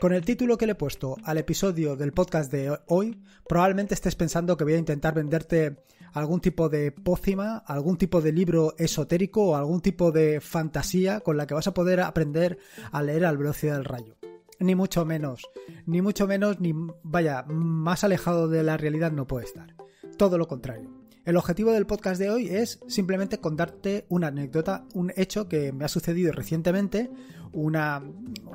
Con el título que le he puesto al episodio del podcast de hoy, probablemente estés pensando que voy a intentar venderte algún tipo de pócima, algún tipo de libro esotérico o algún tipo de fantasía con la que vas a poder aprender a leer al velocidad del rayo. Ni mucho menos, ni mucho menos, ni vaya, más alejado de la realidad no puede estar. Todo lo contrario. El objetivo del podcast de hoy es simplemente contarte una anécdota, un hecho que me ha sucedido recientemente, una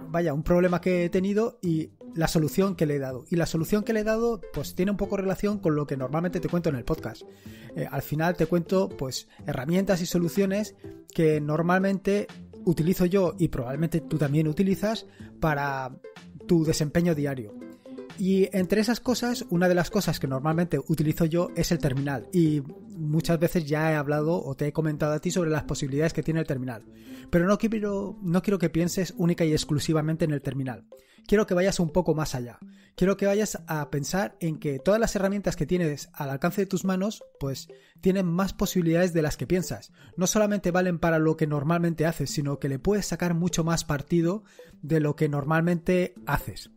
vaya, un problema que he tenido y la solución que le he dado. Y la solución que le he dado pues tiene un poco relación con lo que normalmente te cuento en el podcast. Eh, al final te cuento pues herramientas y soluciones que normalmente utilizo yo y probablemente tú también utilizas para tu desempeño diario. Y entre esas cosas, una de las cosas que normalmente utilizo yo es el terminal. Y muchas veces ya he hablado o te he comentado a ti sobre las posibilidades que tiene el terminal. Pero no quiero, que pienses única y exclusivamente en el terminal. Quiero que vayas un poco más allá. Quiero que vayas a pensar en que todas las herramientas que tienes al alcance de tus manos, pues tienen más posibilidades de las que piensas. No solamente valen para lo que normalmente haces, sino que le puedes sacar mucho más partido de lo que normalmente haces.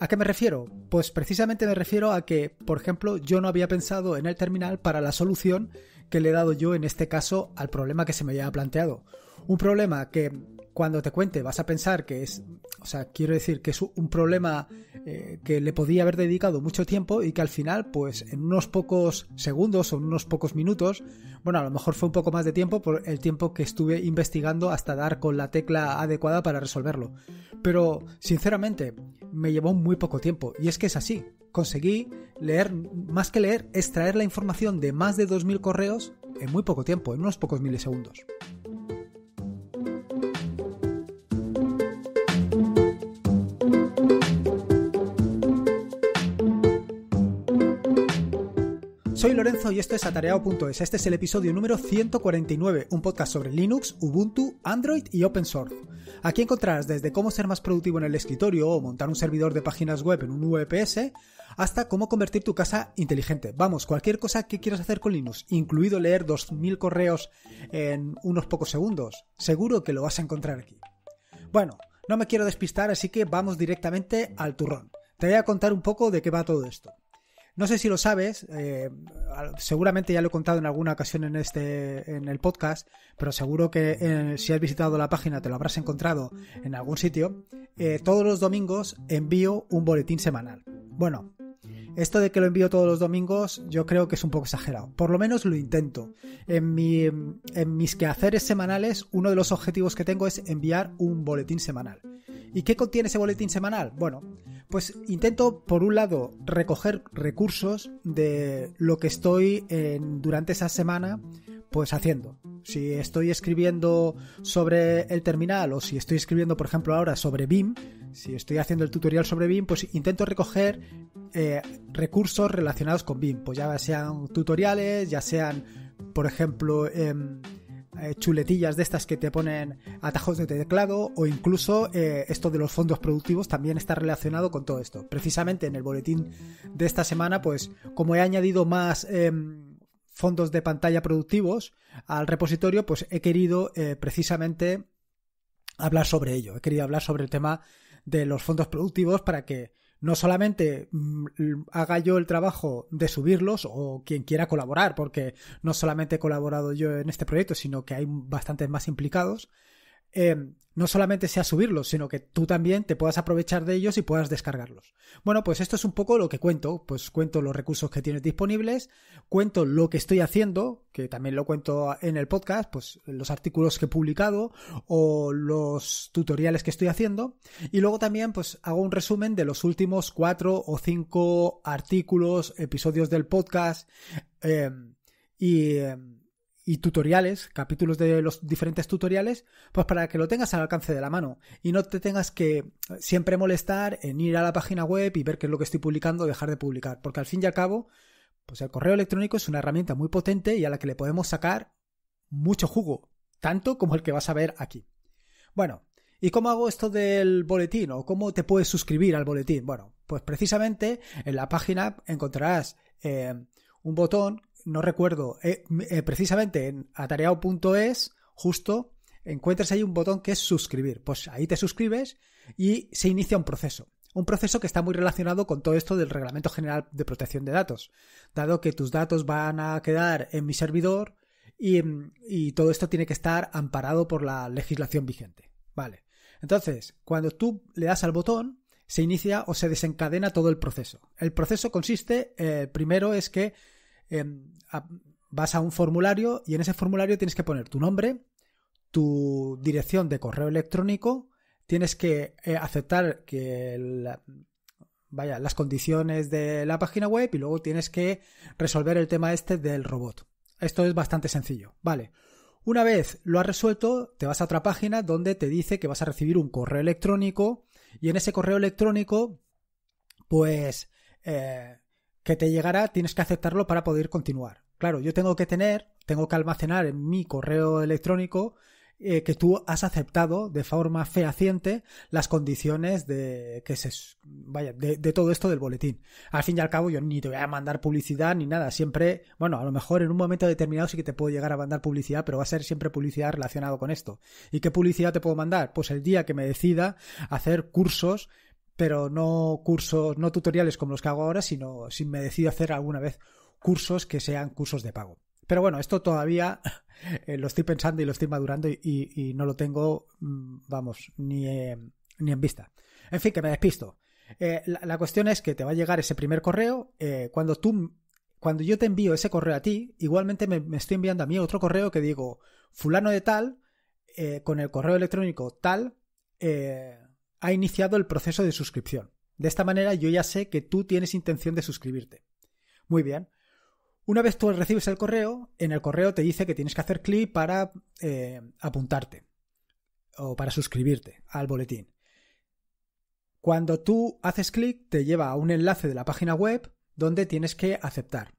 ¿A qué me refiero? Pues precisamente me refiero a que, por ejemplo, yo no había pensado en el terminal para la solución que le he dado yo en este caso al problema que se me había planteado. Un problema que cuando te cuente vas a pensar que es, o sea, quiero decir que es un problema eh, que le podía haber dedicado mucho tiempo y que al final, pues en unos pocos segundos o en unos pocos minutos, bueno, a lo mejor fue un poco más de tiempo por el tiempo que estuve investigando hasta dar con la tecla adecuada para resolverlo. Pero, sinceramente, me llevó muy poco tiempo. Y es que es así. Conseguí leer, más que leer, extraer la información de más de 2.000 correos en muy poco tiempo, en unos pocos milisegundos. Soy Lorenzo y esto es atareado.es. Este es el episodio número 149, un podcast sobre Linux, Ubuntu, Android y Open Source. Aquí encontrarás desde cómo ser más productivo en el escritorio o montar un servidor de páginas web en un VPS, hasta cómo convertir tu casa inteligente. Vamos, cualquier cosa que quieras hacer con Linux, incluido leer 2.000 correos en unos pocos segundos, seguro que lo vas a encontrar aquí. Bueno, no me quiero despistar, así que vamos directamente al turrón. Te voy a contar un poco de qué va todo esto. No sé si lo sabes, eh, seguramente ya lo he contado en alguna ocasión en este en el podcast, pero seguro que eh, si has visitado la página te lo habrás encontrado en algún sitio. Eh, todos los domingos envío un boletín semanal. Bueno, esto de que lo envío todos los domingos, yo creo que es un poco exagerado. Por lo menos lo intento. En, mi, en mis quehaceres semanales, uno de los objetivos que tengo es enviar un boletín semanal. ¿Y qué contiene ese boletín semanal? Bueno, pues intento, por un lado, recoger recursos de lo que estoy en, durante esa semana, pues haciendo. Si estoy escribiendo sobre el terminal o si estoy escribiendo, por ejemplo, ahora sobre BIM, si estoy haciendo el tutorial sobre BIM, pues intento recoger eh, recursos relacionados con BIM, pues ya sean tutoriales, ya sean, por ejemplo, em, eh, chuletillas de estas que te ponen atajos de teclado o incluso eh, esto de los fondos productivos también está relacionado con todo esto. Precisamente en el boletín de esta semana, pues como he añadido más em, fondos de pantalla productivos al repositorio, pues he querido eh, precisamente hablar sobre ello. He querido hablar sobre el tema de los fondos productivos para que no solamente mm, haga yo el trabajo de subirlos o quien quiera colaborar, porque no solamente he colaborado yo en este proyecto, sino que hay bastantes más implicados, Em, no solamente sea subirlos, sino que tú también te puedas aprovechar de ellos y puedas descargarlos. Bueno, pues esto es un poco lo que cuento, pues cuento los recursos que tienes disponibles, cuento lo que estoy haciendo, que también lo cuento en el podcast, pues los artículos que he publicado o los tutoriales que estoy haciendo, y luego también pues hago un resumen de los últimos cuatro o cinco artículos, episodios del podcast em, y... Em, y tutoriales, capítulos de los diferentes tutoriales, pues para que lo tengas al alcance de la mano y no te tengas que siempre molestar en ir a la página web y ver qué es lo que estoy publicando o dejar de publicar, porque al fin y al cabo, pues el correo electrónico es una herramienta muy potente y a la que le podemos sacar mucho jugo, tanto como el que vas a ver aquí. Bueno, ¿y cómo hago esto del boletín o cómo te puedes suscribir al boletín? Bueno, pues precisamente en la página encontrarás eh, un botón no recuerdo, eh, eh, precisamente en atareado.es, justo encuentras ahí un botón que es suscribir. Pues ahí te suscribes y se inicia un proceso. Un proceso que está muy relacionado con todo esto del Reglamento General de Protección de Datos, dado que tus datos van a quedar en mi servidor y, mm, todo esto tiene que estar amparado por la legislación vigente. Vale. Entonces, cuando tú le das al botón, se inicia o se desencadena todo el proceso. El proceso consiste, eh, primero es que Em, vas a un formulario y en ese formulario tienes que poner tu nombre, tu dirección de correo electrónico, tienes que eh, aceptar que vaya, las condiciones de la página web y luego tienes que resolver el tema este del robot. Esto es bastante sencillo, ¿vale? Una vez lo has resuelto, te vas a otra página donde te dice que vas a recibir un correo electrónico y en ese correo electrónico, pues eh, que te llegará, tienes que aceptarlo para poder continuar. Claro, yo tengo que tener, tengo que almacenar en mi correo electrónico eh, que tú has aceptado de forma fehaciente las condiciones de que se vaya de, de, todo esto del boletín. Al fin y al cabo, yo ni te voy a mandar publicidad ni nada. Siempre, bueno, a lo mejor en un momento determinado sí que te puedo llegar a mandar publicidad, pero va a ser siempre publicidad relacionado con esto. ¿Y qué publicidad te puedo mandar? Pues el día que me decida hacer cursos pero no cursos, no tutoriales como los que hago ahora, sino si me decido hacer alguna vez cursos que sean cursos de pago. Pero bueno, esto todavía eh, lo estoy pensando y lo estoy madurando y, no lo tengo, mm, vamos, ni, eh, ni, en vista. En fin, que me despisto. Eh, la, cuestión es que te va a llegar ese primer correo. cuando tú, cuando yo te envío ese correo a ti, igualmente me, me estoy enviando a mí otro correo que digo, fulano de tal, con el correo electrónico tal, eh, ha iniciado el proceso de suscripción. De esta manera yo ya sé que tú tienes intención de suscribirte. Muy bien. Una vez tú recibes el correo, en el correo te dice que tienes que hacer clic para eh, apuntarte o para suscribirte al boletín. Cuando tú haces clic, te lleva a un enlace de la página web donde tienes que aceptar.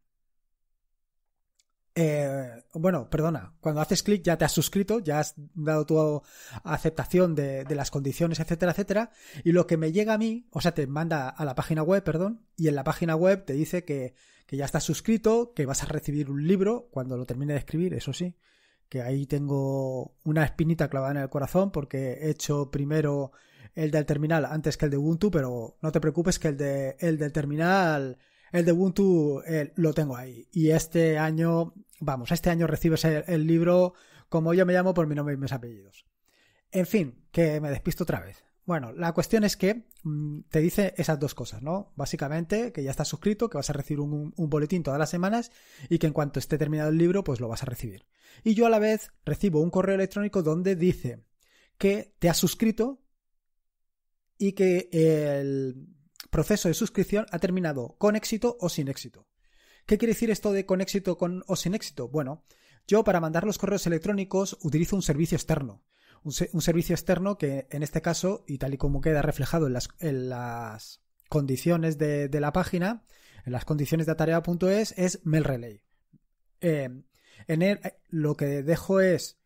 Eh, bueno, perdona, cuando haces clic ya te has suscrito, ya has dado tu aceptación de, las condiciones, etcétera, etcétera. Y lo que me llega a mí, o sea, te manda a la página web, perdón, y en la página web te dice que, ya estás suscrito, que vas a recibir un libro cuando lo termine de escribir, eso sí, que ahí tengo una espinita clavada en el corazón porque he hecho primero el del terminal antes que el de Ubuntu, pero no te preocupes que el, de, el del terminal el de Ubuntu eh, lo tengo ahí. Y este año, vamos, este año recibes el, libro como yo me llamo por mi nombre y mis apellidos. En fin, que me despisto otra vez. Bueno, la cuestión es que mm, te dice esas dos cosas, ¿no? Básicamente, que ya estás suscrito, que vas a recibir un, un, boletín todas las semanas y que en cuanto esté terminado el libro, pues lo vas a recibir. Y yo a la vez recibo un correo electrónico donde dice que te has suscrito y que el, proceso de suscripción ha terminado con éxito o sin éxito. ¿Qué quiere decir esto de con éxito o sin éxito? Bueno, yo para mandar los correos electrónicos utilizo un servicio externo. Un, servicio externo que en este caso, y tal y como queda reflejado en las, en las condiciones de, la página, en las condiciones de tarea.es, es MailRelay. Relay. Eh, en él eh, lo que dejo es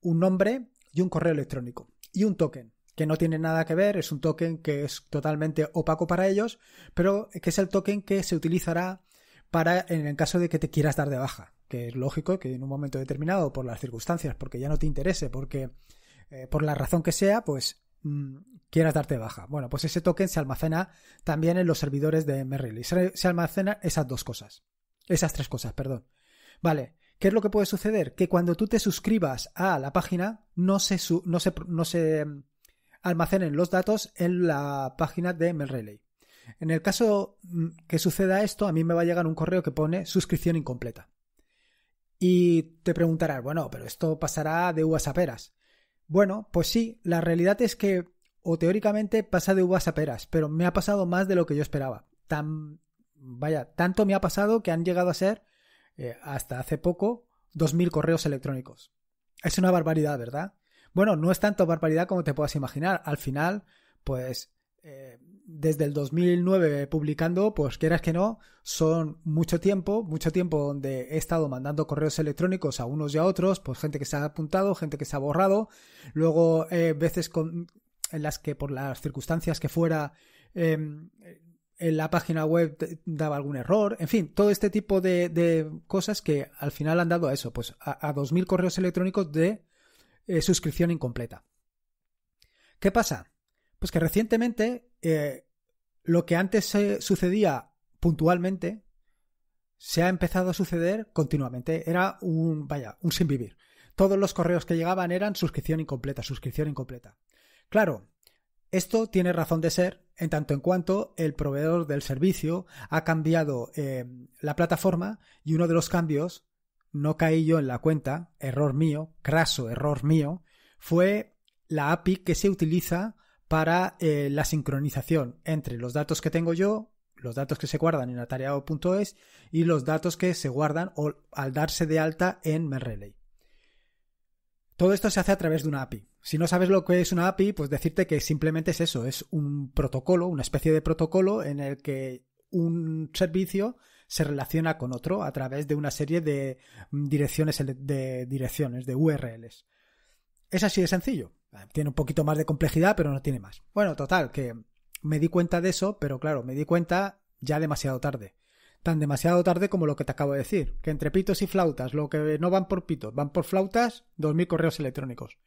un nombre y un correo electrónico y un token que no tiene nada que ver, es un token que es totalmente opaco para ellos, pero que es el token que se utilizará para en el caso de que te quieras dar de baja, que es lógico que en un momento determinado, por las circunstancias, porque ya no te interese, porque eh, por la razón que sea, pues mm, quieras darte de baja. Bueno, pues ese token se almacena también en los servidores de Merrill. se, se almacena esas dos cosas. Esas tres cosas, perdón. Vale, ¿Qué es lo que puede suceder? Que cuando tú te suscribas a la página, no no se, no se almacenen los datos en la página de MailRelay. En el caso mm, que suceda esto, a mí me va a llegar un correo que pone suscripción incompleta. Y te preguntarás, bueno, pero esto pasará de uvas a peras. Bueno, pues sí, la realidad es que, o teóricamente pasa de uvas a peras, pero me ha pasado más de lo que yo esperaba. Tan, vaya, tanto me ha pasado que han llegado a ser, eh, hasta hace poco, 2.000 correos electrónicos. Es una barbaridad, ¿verdad? Bueno, no es tanto barbaridad como te puedas imaginar. Al final, pues eh, desde el 2009 publicando, pues quieras que no, son mucho tiempo, mucho tiempo donde he estado mandando correos electrónicos a unos y a otros, pues gente que se ha apuntado, gente que se ha borrado, luego eh, veces con, en las que por las circunstancias que fuera em, en la página web daba algún error, en fin, todo este tipo de, de cosas que al final han dado a eso, pues a, a 2.000 correos electrónicos de eh, suscripción incompleta. ¿Qué pasa? Pues que recientemente eh, lo que antes eh, sucedía puntualmente se ha empezado a suceder continuamente. Era un, vaya, un sin vivir. Todos los correos que llegaban eran suscripción incompleta, suscripción incompleta. Claro, esto tiene razón de ser en tanto en cuanto el proveedor del servicio ha cambiado la plataforma y uno de los cambios no caí yo en la cuenta, error mío, craso error mío, fue la API que se utiliza para eh, la sincronización entre los datos que tengo yo, los datos que se guardan en atareado.es y los datos que se guardan al darse de alta en MerRelay. Todo esto se hace a través de una API. Si no sabes lo que es una API, pues decirte que simplemente es eso, es un protocolo, una especie de protocolo en el que un servicio se relaciona con otro a través de una serie de mm, direcciones, de, direcciones, de URLs. Es así de sencillo. Tiene un poquito más de complejidad, pero no tiene más. Bueno, total, que me di cuenta de eso, pero claro, me di cuenta ya demasiado tarde. Tan demasiado tarde como lo que te acabo de decir, que entre pitos y flautas, lo que no van por pitos, van por flautas, 2.000 correos electrónicos.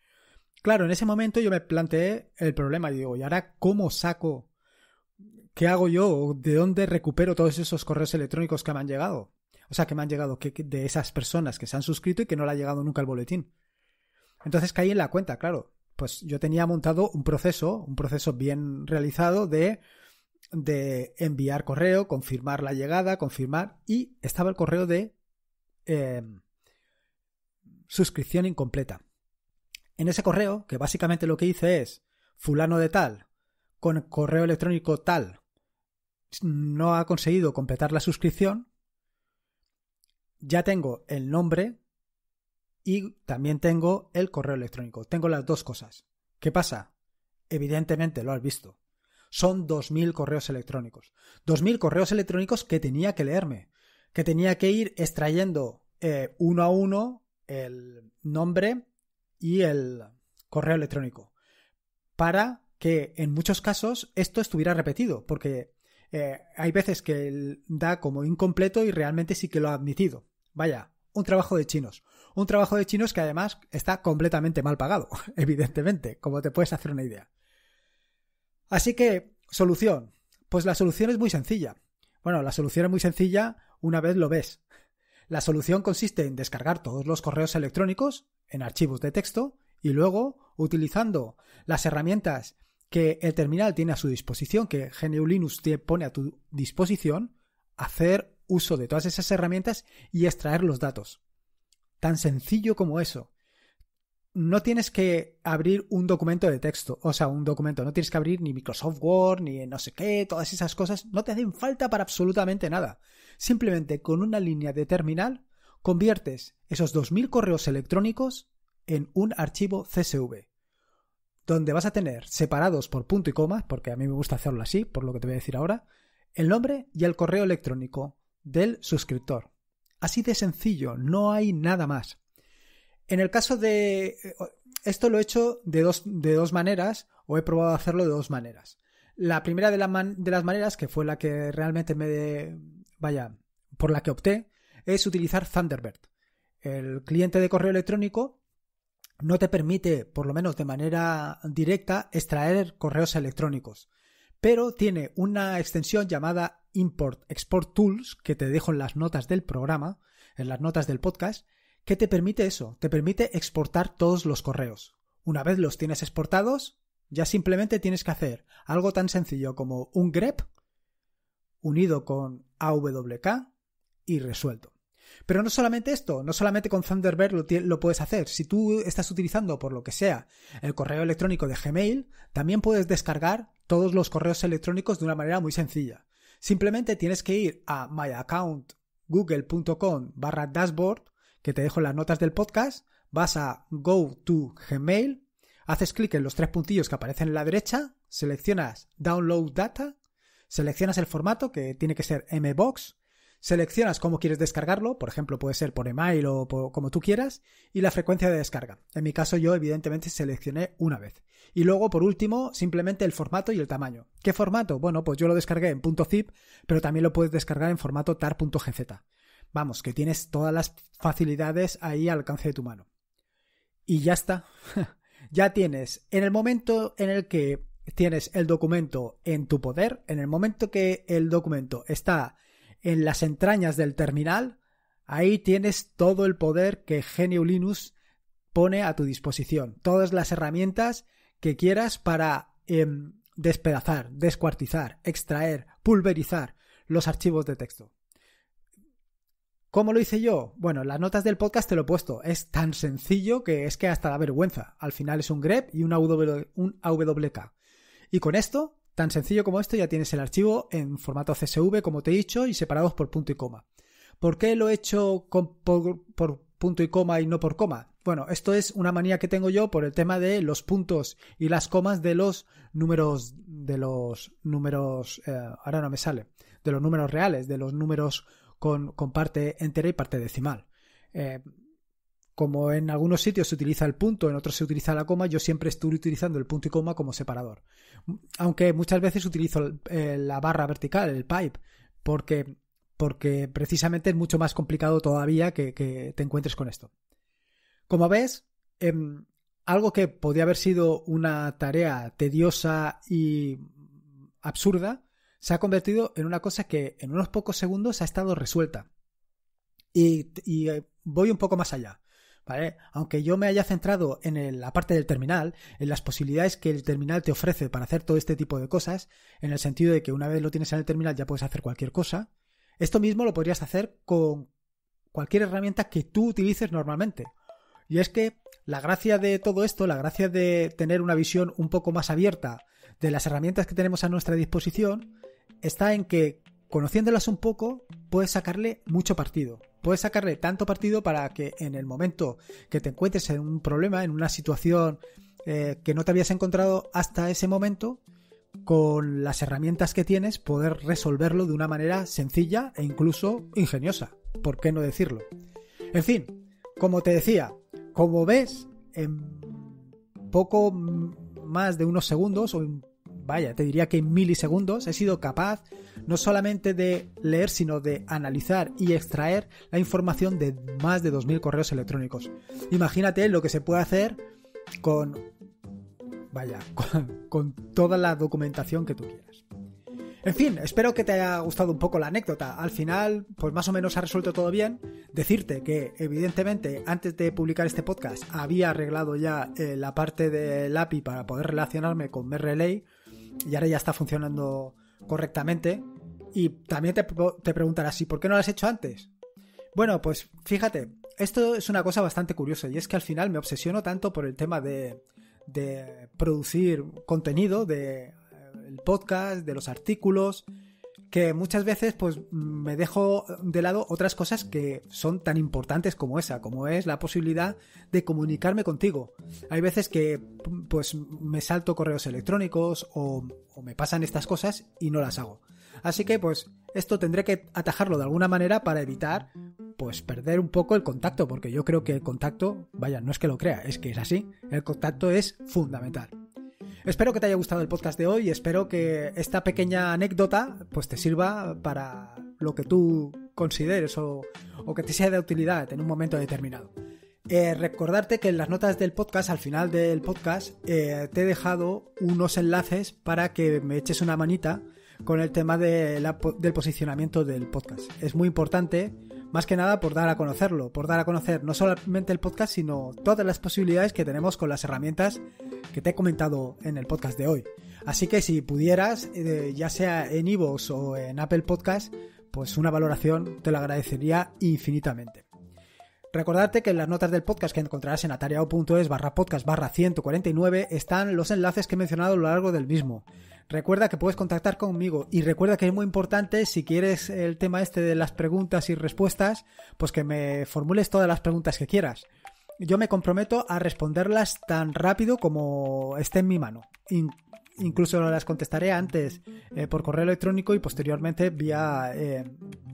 Claro, en ese momento yo me planteé el problema y digo, ¿y ahora cómo saco ¿qué hago yo? ¿De dónde recupero todos esos correos electrónicos que me han llegado? O sea, que me han llegado de esas personas que se han suscrito y que no le ha llegado nunca el boletín. Entonces caí en la cuenta, claro. Pues yo tenía montado un proceso, un proceso bien realizado de, de enviar correo, confirmar la llegada, confirmar, y estaba el correo de eh, suscripción incompleta. En ese correo, que básicamente lo que hice es fulano de tal, con correo electrónico tal, no ha conseguido completar la suscripción, ya tengo el nombre y también tengo el correo electrónico. Tengo las dos cosas. ¿Qué pasa? Evidentemente lo has visto. Son 2.000 correos electrónicos. 2.000 correos electrónicos que tenía que leerme, que tenía que ir extrayendo eh, uno a uno el nombre y el correo electrónico para que en muchos casos esto estuviera repetido, porque eh, hay veces que da como incompleto y realmente sí que lo ha admitido. Vaya, un trabajo de chinos. Un trabajo de chinos que además está completamente mal pagado, evidentemente, como te puedes hacer una idea. Así que, solución. Pues la solución es muy sencilla. Bueno, la solución es muy sencilla una vez lo ves. La solución consiste en descargar todos los correos electrónicos en archivos de texto y luego, utilizando las herramientas que el terminal tiene a su disposición, que GNU Linux te pone a tu disposición, hacer uso de todas esas herramientas y extraer los datos. Tan sencillo como eso. No tienes que abrir un documento de texto, o sea, un documento, no tienes que abrir ni Microsoft Word, ni no sé qué, todas esas cosas, no te hacen falta para absolutamente nada. Simplemente con una línea de terminal conviertes esos 2.000 correos electrónicos en un archivo CSV donde vas a tener separados por punto y coma, porque a mí me gusta hacerlo así, por lo que te voy a decir ahora, el nombre y el correo electrónico del suscriptor. Así de sencillo, no hay nada más. En el caso de... Eh, esto lo he hecho de dos, de dos maneras, o he probado hacerlo de dos maneras. La primera de, de las maneras, que fue la que realmente me... vaya, por la que opté, es utilizar Thunderbird, el cliente de correo electrónico no te permite, por lo menos de manera directa, extraer correos electrónicos. Pero tiene una extensión llamada Import Export Tools, que te dejo en las notas del programa, en las notas del podcast, que te permite eso, te permite exportar todos los correos. Una vez los tienes exportados, ya simplemente tienes que hacer algo tan sencillo como un grep unido con AWK y resuelto. Pero no solamente esto, no solamente con Thunderbird lo, puedes hacer. Si tú estás utilizando, por lo que sea, el correo electrónico de Gmail, también puedes descargar todos los correos electrónicos de una manera muy sencilla. Simplemente tienes que ir a myaccountgoogle.com barra dashboard, que te dejo en las notas del podcast, vas a Go to Gmail, haces clic en los tres puntillos que aparecen en la derecha, seleccionas Download Data, seleccionas el formato que tiene que ser MBox, Seleccionas cómo quieres descargarlo, por ejemplo, puede ser por email o como tú quieras, y la frecuencia de descarga. En mi caso yo evidentemente seleccioné una vez. Y luego, por último, simplemente el formato y el tamaño. ¿Qué formato? Bueno, pues yo lo descargué en .zip, pero también lo puedes descargar en formato tar.gz. Vamos, que tienes todas las facilidades ahí al alcance de tu mano. Y ya está. ya tienes, en el momento en el que tienes el documento en tu poder, en el momento que el documento está en las entrañas del terminal, ahí tienes todo el poder que Genio Linux pone a tu disposición, todas las herramientas que quieras para em, despedazar, descuartizar, extraer, pulverizar los archivos de texto. ¿Cómo lo hice yo? Bueno, las notas del podcast te lo he puesto. Es tan sencillo que es que hasta la vergüenza. Al final es un grep y un AWK. Y con esto Tan sencillo como esto, ya tienes el archivo en formato CSV, como te he dicho, y separados por punto y coma. ¿Por qué lo he hecho por, punto y coma y no por coma? Bueno, esto es una manía que tengo yo por el tema de los puntos y las comas de los números, de los números, eh, ahora no me sale, de los números reales, de los números con, parte entera y parte decimal. Eh, como en algunos sitios se utiliza el punto, en otros se utiliza la coma, yo siempre estoy utilizando el punto y coma como separador. Aunque muchas veces utilizo eh, la barra vertical, el pipe, porque, porque precisamente es mucho más complicado todavía que, te encuentres con esto. Como ves, em, algo que podía haber sido una tarea tediosa y absurda, se ha convertido en una cosa que en unos pocos segundos ha estado resuelta. y eh, voy un poco más allá. Aunque yo me haya centrado en la parte del terminal, en las posibilidades que el terminal te ofrece para hacer todo este tipo de cosas, en el sentido de que una vez lo tienes en el terminal ya puedes hacer cualquier cosa, esto mismo lo podrías hacer con cualquier herramienta que tú utilices normalmente. Y es que la gracia de todo esto, la gracia de tener una visión un poco más abierta de las herramientas que tenemos a nuestra disposición, está en que conociéndolas un poco, puedes sacarle mucho partido. Puedes sacarle tanto partido para que en el momento que te encuentres en un problema, en una situación eh, que no te habías encontrado hasta ese momento, con las herramientas que tienes, poder resolverlo de una manera sencilla e incluso ingeniosa. ¿Por qué no decirlo? En fin, como te decía, como ves, en poco más de unos segundos, o vaya, te diría que en milisegundos, he sido capaz no solamente de leer, sino de analizar y extraer la información de más de 2.000 correos electrónicos. Imagínate lo que se puede hacer con, vaya, con, toda la documentación que tú quieras. En fin, espero que te haya gustado un poco la anécdota. Al final, pues más o menos ha resuelto todo bien. Decirte que, evidentemente, antes de publicar este podcast, había arreglado ya eh, la parte del API para poder relacionarme con Merreley. y ahora ya está funcionando correctamente. Y también te, te preguntarás, por qué no lo has hecho antes? Bueno, pues fíjate, esto es una cosa bastante curiosa y es que al final me obsesiono tanto por el tema de, de producir contenido, de eh, el podcast, de los artículos, que muchas veces pues me dejo de lado otras cosas que son tan importantes como esa, como es la posibilidad de comunicarme contigo. Hay veces que pues me salto correos electrónicos o me pasan estas cosas y no las hago. Así que pues esto tendré que atajarlo de alguna manera para evitar pues perder un poco el contacto, porque yo creo que el contacto, vaya, no es que lo crea, es que es así, el contacto es fundamental. Espero que te haya gustado el podcast de hoy, espero que esta pequeña anécdota pues te sirva para lo que tú consideres o, que te sea de utilidad en un momento determinado. Eh, recordarte que en las notas del podcast, al final del podcast, eh, te he dejado unos enlaces para que me eches una manita con el tema del posicionamiento del podcast. Es muy importante, más que nada por dar a conocerlo, por dar a conocer no solamente el podcast, sino todas las posibilidades que tenemos con las herramientas que te he comentado en el podcast de hoy. Así que si pudieras, eh, ya sea en iVoox o en Apple Podcast, pues una valoración te lo agradecería infinitamente. Recordarte que en las notas del podcast que encontrarás en atariado.es barra podcast barra 149 están los enlaces que he mencionado a lo largo del mismo. Recuerda que puedes contactar conmigo y recuerda que es muy importante si quieres el tema este de las preguntas y respuestas, pues que me formules todas las preguntas que quieras. Yo me comprometo a responderlas tan rápido como esté en mi mano, incluso las contestaré antes eh, por correo electrónico y posteriormente vía, eh,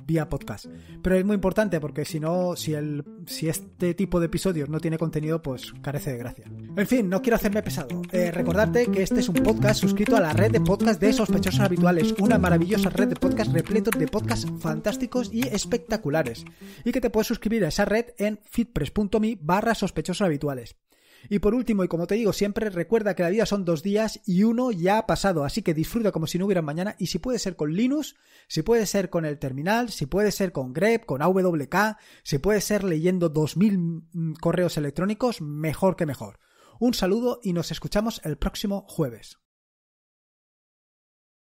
vía podcast. Pero es muy importante porque si no, si, el, si este tipo de episodios no tiene contenido, pues carece de gracia. En fin, no quiero hacerme pesado. Eh, recordarte que este es un podcast suscrito a la red de podcast de sospechosos habituales, una maravillosa red de podcast repleto de podcasts fantásticos y espectaculares. Y que te puedes suscribir a esa red en fitpress.me barra sospechosos habituales. Y por último, y como te digo siempre, recuerda que la vida son dos días y uno ya ha pasado, así que disfruta como si no hubiera mañana y si puede ser con Linux, si puede ser con el terminal, si puede ser con grep, con AWK, si puede ser leyendo 2000 mm, correos electrónicos, mejor que mejor. Un saludo y nos escuchamos el próximo jueves.